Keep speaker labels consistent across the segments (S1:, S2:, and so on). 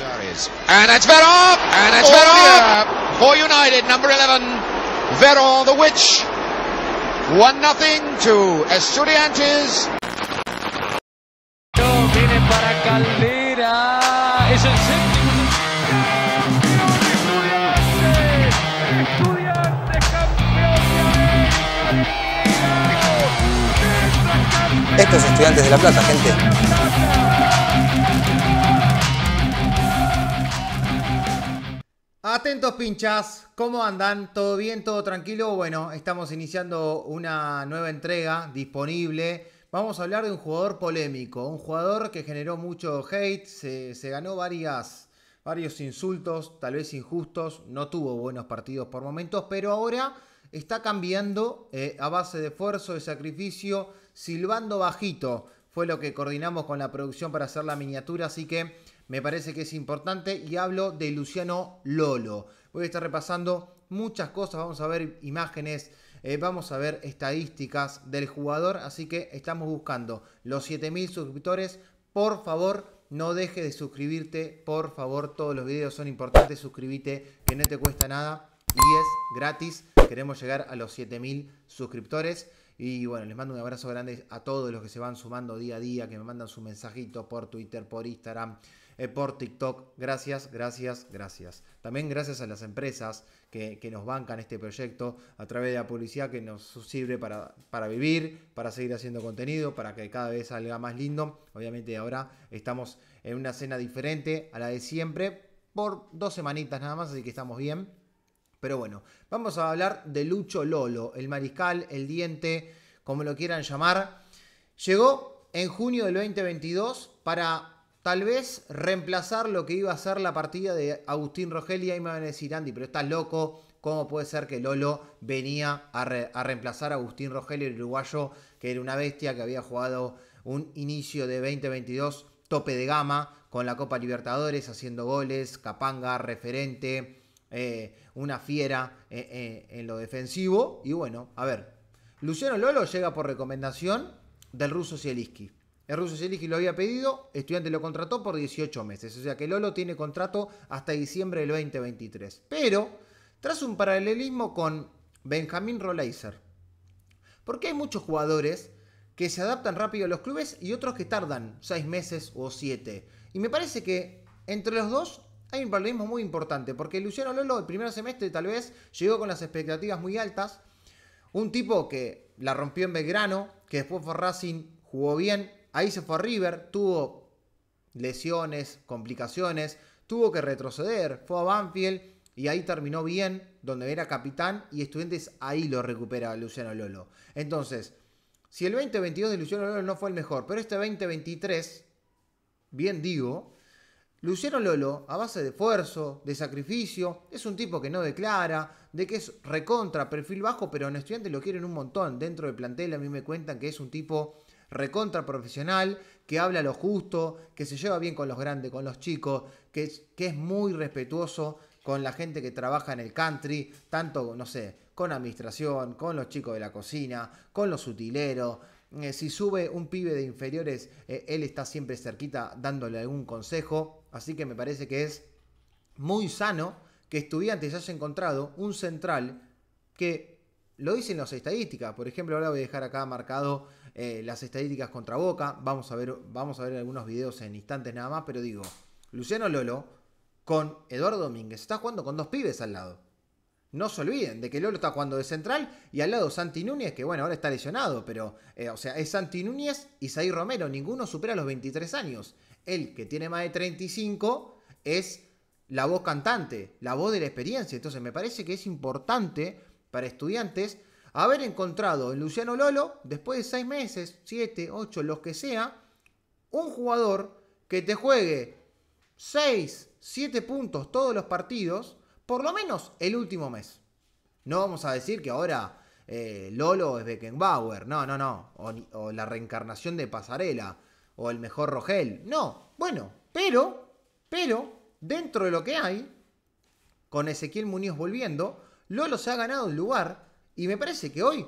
S1: Jaris. And it's Verov! And it's oh, Verov! Yeah. For United, number 11, Verov the Witch. 1 nothing to Estudiantes. Viene para Caldera. Es el séptimo. Estos estudiantes de La Plata, gente. pinchas, ¿cómo andan? ¿Todo bien? ¿Todo tranquilo? Bueno, estamos iniciando una nueva entrega disponible. Vamos a hablar de un jugador polémico, un jugador que generó mucho hate, se, ganó varias, varios insultos, tal vez injustos, no tuvo buenos partidos por momentos, pero ahora está cambiando eh, a base de esfuerzo, de sacrificio, silbando bajito fue lo que coordinamos con la producción para hacer la miniatura, así que me parece que es importante y hablo de Luciano Lolo. Voy a estar repasando muchas cosas, vamos a ver imágenes, eh, vamos a ver estadísticas del jugador, así que estamos buscando los 7000 suscriptores, por favor. No dejes de suscribirte, por favor, todos los videos son importantes, suscríbete, que no te cuesta nada y es gratis. Queremos llegar a los 7000 suscriptores. Y bueno, les mando un abrazo grande a todos los que se van sumando día a día, que me mandan su mensajito por Twitter, por Instagram, eh, por TikTok. Gracias, gracias, gracias. También gracias a las empresas que, nos bancan este proyecto a través de la publicidad que nos sirve para, para vivir, para seguir haciendo contenido, para que cada vez salga más lindo. Obviamente ahora estamos en una escena diferente a la de siempre por dos semanitas nada más, así que estamos bien. Pero bueno, vamos a hablar de Lucho Lolo, el mariscal, el diente, como lo quieran llamar. Llegó en junio del 2022 para tal vez reemplazar lo que iba a ser la partida de Agustín Rogelia y decir, Andy, pero estás loco. ¿Cómo puede ser que Lolo venía a, a reemplazar a Agustín Rogelio, el uruguayo, que era una bestia, que había jugado un inicio de 2022 tope de gama con la Copa Libertadores, haciendo goles, Capanga, referente, eh, una fiera eh, eh, en lo defensivo. Y bueno, a ver, Luciano Lolo llega por recomendación del ruso Sieliski El ruso Sieliski lo había pedido, estudiante lo contrató por 18 meses. O sea que Lolo tiene contrato hasta diciembre del 2023. Pero, tras un paralelismo con Benjamín Roleiser. Porque hay muchos jugadores que se adaptan rápido a los clubes y otros que tardan 6 meses o 7. Y me parece que entre los dos hay un paralelismo muy importante, porque Luciano Lolo el primer semestre tal vez llegó con las expectativas muy altas, un tipo que la rompió en Belgrano, que después fue Racing, jugó bien, ahí se fue a River, tuvo lesiones, complicaciones, tuvo que retroceder, fue a Banfield y ahí terminó bien, donde era capitán y estudiantes ahí lo recupera Luciano Lolo. Entonces, si el 2022 de Luciano Lolo no fue el mejor, pero este 2023, bien digo, Luciano Lolo, a base de esfuerzo, de sacrificio, es un tipo que no declara, de que es recontra, perfil bajo, pero en estudiantes lo quieren un montón. Dentro del plantel a mí me cuentan que es un tipo recontra profesional, que habla lo justo, que se lleva bien con los grandes, con los chicos, que es, que es muy respetuoso con la gente que trabaja en el country, tanto, no sé, con administración, con los chicos de la cocina, con los utileros, eh, si sube un pibe de inferiores, eh, él está siempre cerquita dándole algún consejo. Así que me parece que es muy sano que estudiantes haya encontrado un central que lo dicen las estadísticas. Por ejemplo, ahora voy a dejar acá marcado eh, las estadísticas contra Boca. Vamos a, ver, vamos a ver algunos videos en instantes nada más, pero digo, Luciano Lolo con Eduardo Domínguez está jugando con dos pibes al lado. No se olviden de que Lolo está jugando de central y al lado Santi Núñez, que bueno, ahora está lesionado, pero eh, o sea, es Santi Núñez y Saí Romero, ninguno supera los 23 años. el que tiene más de 35, es la voz cantante, la voz de la experiencia. Entonces me parece que es importante para estudiantes haber encontrado en Luciano Lolo, después de 6 meses, 7, 8, los que sea, un jugador que te juegue 6, 7 puntos todos los partidos por lo menos el último mes. No vamos a decir que ahora eh, Lolo es Beckenbauer, no, no, no, o, la reencarnación de Pasarela, o el mejor Rogel, no, bueno, pero, pero, dentro de lo que hay, con Ezequiel Muñoz volviendo, Lolo se ha ganado un lugar y me parece que hoy,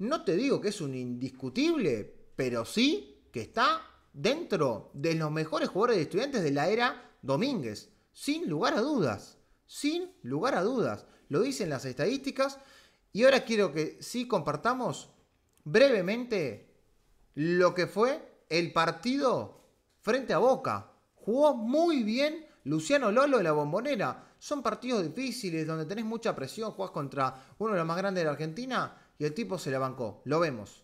S1: no te digo que es un indiscutible, pero sí que está dentro de los mejores jugadores de estudiantes de la era Domínguez, sin lugar a dudas. Sin lugar a dudas. Lo dicen las estadísticas. Y ahora quiero que sí compartamos brevemente lo que fue el partido frente a Boca. Jugó muy bien Luciano Lolo de la Bombonera. Son partidos difíciles donde tenés mucha presión, jugás contra uno de los más grandes de la Argentina y el tipo se la bancó. Lo vemos.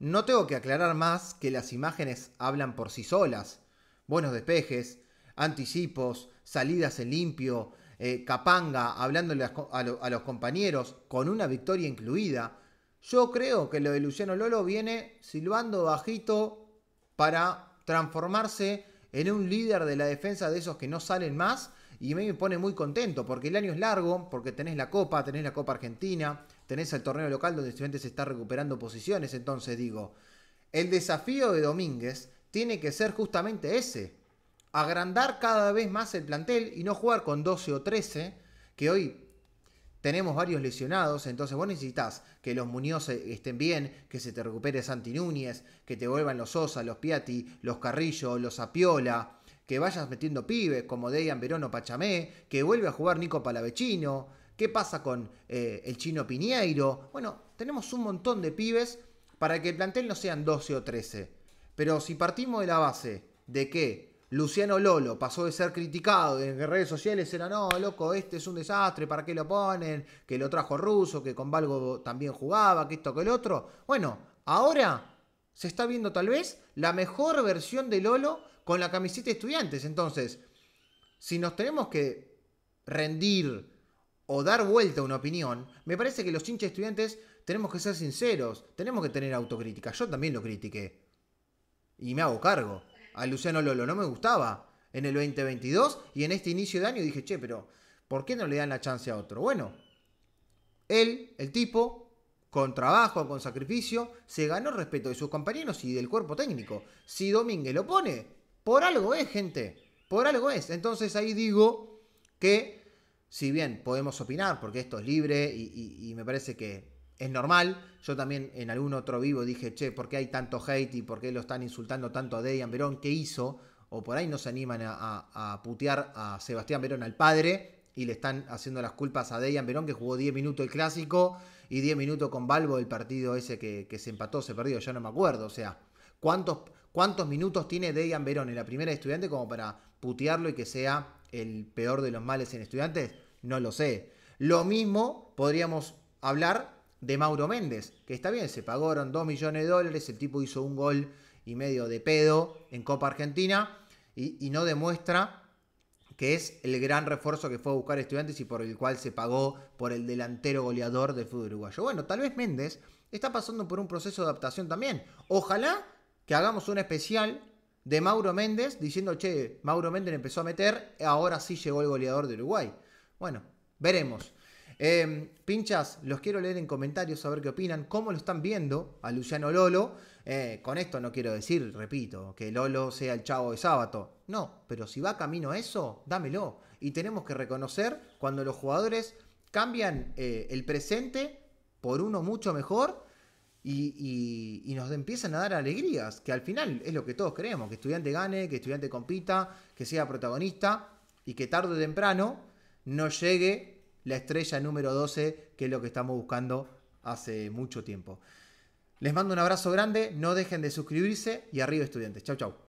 S1: No tengo que aclarar más que las imágenes hablan por sí solas. Buenos despejes, anticipos, salidas en limpio, eh, Capanga hablándole a, a, los compañeros, con una victoria incluida. Yo creo que lo de Luciano Lolo viene silbando bajito para transformarse en un líder de la defensa de esos que no salen más. Y me pone muy contento porque el año es largo, porque tenés la Copa, tenés la Copa Argentina, tenés el torneo local donde estudiante se está recuperando posiciones. Entonces digo, el desafío de Domínguez tiene que ser justamente ese. Agrandar cada vez más el plantel y no jugar con 12 o 13, que hoy tenemos varios lesionados, entonces vos necesitas que los Muñoz e-, estén bien, que se te recupere Santi Núñez, que te vuelvan los Sosa, los Piatti, los Carrillo, los Apiola, que vayas metiendo pibes como Deian Verón o Pachamé, que vuelva a jugar Nico Palavecino, ¿Qué pasa con eh, el chino Piñeiro? Bueno, tenemos un montón de pibes para que el plantel no sean 12 o 13. Pero si partimos de la base de que Luciano Lolo pasó de ser criticado en redes sociales, era no, loco, este es un desastre, ¿para qué lo ponen? Que lo trajo ruso, que con Valgo también jugaba, que esto, que el otro. Bueno, ahora se está viendo tal vez la mejor versión de Lolo con la camiseta de estudiantes. Entonces, si nos tenemos que rendir o dar vuelta a una opinión, me parece que los chinches estudiantes tenemos que ser sinceros, tenemos que tener autocrítica. Yo también lo critiqué. Y me hago cargo. A Luciano Lolo no me gustaba en el 2022 y en este inicio de año dije, che, pero ¿por qué no le dan la chance a otro? Bueno, él, el tipo, con trabajo, con sacrificio, se ganó el respeto de sus compañeros y del cuerpo técnico. Si Domínguez lo pone, por algo es, gente. Por algo es. Entonces ahí digo que si bien podemos opinar, porque esto es libre y, me parece que es normal, yo también en algún otro vivo dije, che, ¿por qué hay tanto hate y por qué lo están insultando tanto a Dejan Verón? ¿Qué hizo? O por ahí no se animan a, putear a Sebastián Verón, al padre, y le están haciendo las culpas a Dejan Verón, que jugó 10 minutos el clásico y 10 minutos con Balbo el partido ese que, se empató, se perdió, ya no me acuerdo. O sea, ¿cuántos, cuántos minutos tiene Dejan Verón en la primera estudiante como para putearlo y que sea el peor de los males en estudiantes? No lo sé. Lo mismo podríamos hablar de Mauro Méndez, que está bien, se pagaron 2 millones de dólares, el tipo hizo un gol y medio de pedo en Copa Argentina y, no demuestra que es el gran refuerzo que fue a buscar estudiantes y por el cual se pagó por el delantero goleador del fútbol uruguayo. Bueno, tal vez Méndez está pasando por un proceso de adaptación también. Ojalá que hagamos un especial de Mauro Méndez diciendo, che, Mauro Méndez empezó a meter, ahora sí llegó el goleador de Uruguay. Bueno, veremos. Em, pinchas, los quiero leer en comentarios, a ver qué opinan, cómo lo están viendo a Luciano Lolo. Eh, con esto no quiero decir, repito, que Lolo sea el chavo de sábado. No, pero si va camino eso, dámelo. Y tenemos que reconocer cuando los jugadores cambian eh, el presente por uno mucho mejor y, nos empiezan a dar alegrías, que al final es lo que todos creemos que estudiante gane, que estudiante compita, que sea protagonista y que tarde o temprano no llegue la estrella número 12, que es lo que estamos buscando hace mucho tiempo. Les mando un abrazo grande, no dejen de suscribirse y arriba estudiantes. Chau, chau.